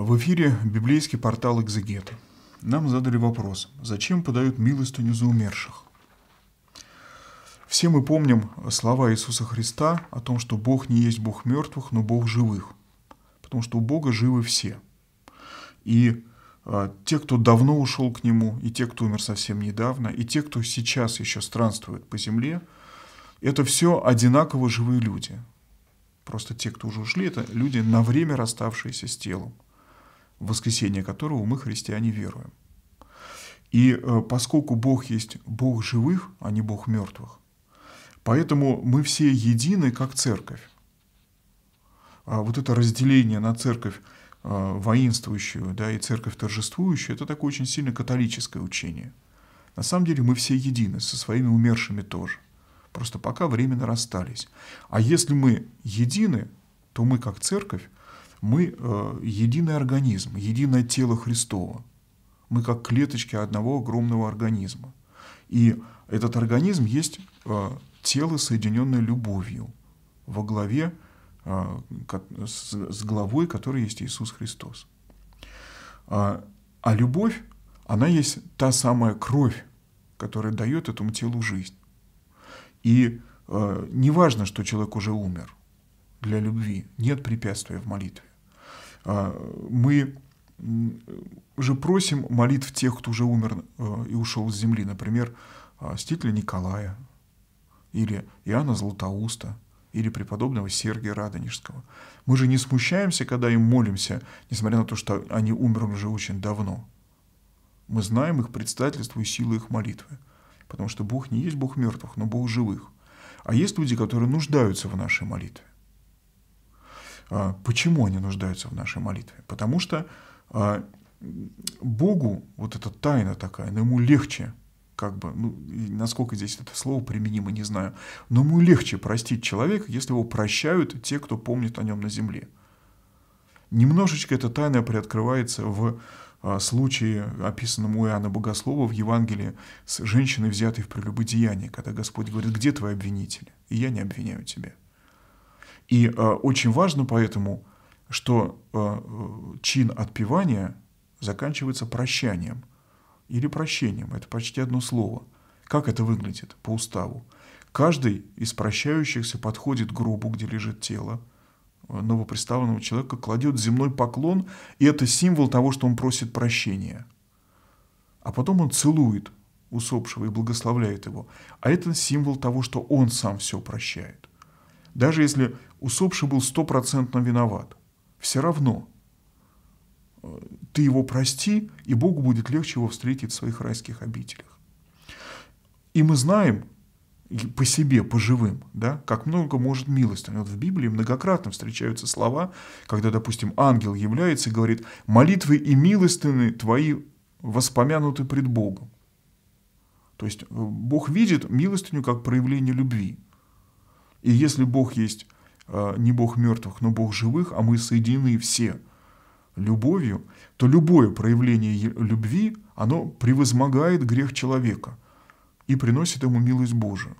В эфире библейский портал «Экзегет». Нам задали вопрос, зачем подают милостыню за умерших? Все мы помним слова Иисуса Христа о том, что Бог не есть Бог мертвых, но Бог живых. Потому что у Бога живы все. И а, те, кто давно ушел к Нему, и те, кто умер совсем недавно, и те, кто сейчас еще странствует по земле, это все одинаково живые люди. Просто те, кто уже ушли, это люди на время расставшиеся с телом в воскресение которого мы, христиане, веруем. И э, поскольку Бог есть Бог живых, а не Бог мертвых, поэтому мы все едины, как церковь. А вот это разделение на церковь э, воинствующую да, и церковь торжествующую – это такое очень сильно католическое учение. На самом деле мы все едины, со своими умершими тоже. Просто пока временно расстались. А если мы едины, то мы, как церковь, мы э, единый организм, единое тело Христова. Мы как клеточки одного огромного организма. И этот организм есть э, тело, соединенное любовью, во главе, э, с, с главой, которой есть Иисус Христос. А, а любовь, она есть та самая кровь, которая дает этому телу жизнь. И э, не важно, что человек уже умер для любви, нет препятствия в молитве. А, мы же просим молитв тех, кто уже умер э, и ушел с земли, например, а, Стителя Николая или Иоанна Златоуста или преподобного Сергия Радонежского. Мы же не смущаемся, когда им молимся, несмотря на то, что они умерли уже очень давно. Мы знаем их предстательство и силу их молитвы, потому что Бог не есть Бог мертвых, но Бог живых. А есть люди, которые нуждаются в нашей молитве. А, почему они нуждаются в нашей молитве? Потому что а, Богу вот эта тайна такая, но ему легче как бы, ну, насколько здесь это слово применимо, не знаю, но ему легче простить человека, если его прощают те, кто помнит о нем на земле. Немножечко эта тайна приоткрывается в а, случае, описанном у Иоанна Богослова в Евангелии с женщиной, взятой в прелюбодеяние, когда Господь говорит, где твои обвинители? И я не обвиняю тебя. И э, очень важно поэтому, что э, э, чин отпевания заканчивается прощанием или прощением. Это почти одно слово. Как это выглядит по уставу? Каждый из прощающихся подходит к гробу, где лежит тело э, новоприставленного человека, кладет земной поклон, и это символ того, что он просит прощения. А потом он целует усопшего и благословляет его. А это символ того, что он сам все прощает. Даже если усопший был стопроцентно виноват. Все равно. Ты его прости, и Богу будет легче его встретить в своих райских обителях. И мы знаем по себе, по живым, да, как много может милость. Вот в Библии многократно встречаются слова, когда, допустим, ангел является и говорит, молитвы и милостыны твои воспомянуты пред Богом. То есть э, Бог видит милостыню как проявление любви. И если Бог есть а, не Бог мертвых, но Бог живых, а мы соединены все любовью, то любое проявление любви, оно превозмогает грех человека и приносит ему милость Божию.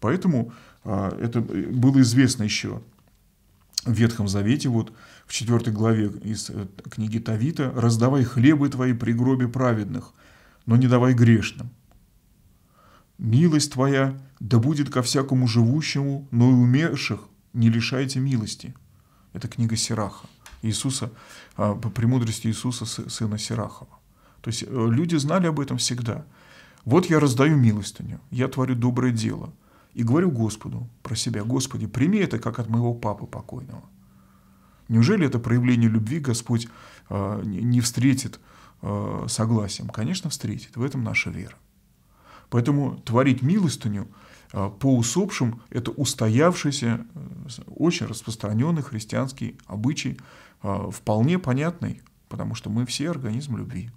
Поэтому а, это э, было известно еще в Ветхом Завете, вот в 4 главе из э, книги Тавита, «Раздавай хлебы твои при гробе праведных, но не давай грешным. Милость твоя да будет ко всякому живущему, но и умерших не лишайте милости. Это книга Сираха, Иисуса, а, по премудрости Иисуса, сына Сирахова. То есть э, люди знали об этом всегда. Вот я раздаю милостыню, я творю доброе дело. И говорю Господу про себя, Господи, прими это, как от моего папы покойного. Неужели это проявление любви Господь а, не встретит а, согласием? Конечно, встретит. В этом наша вера. Поэтому творить милостыню а, по усопшим – это устоявшийся, э, очень распространенный христианский обычай, а, вполне понятный, потому что мы все организм любви.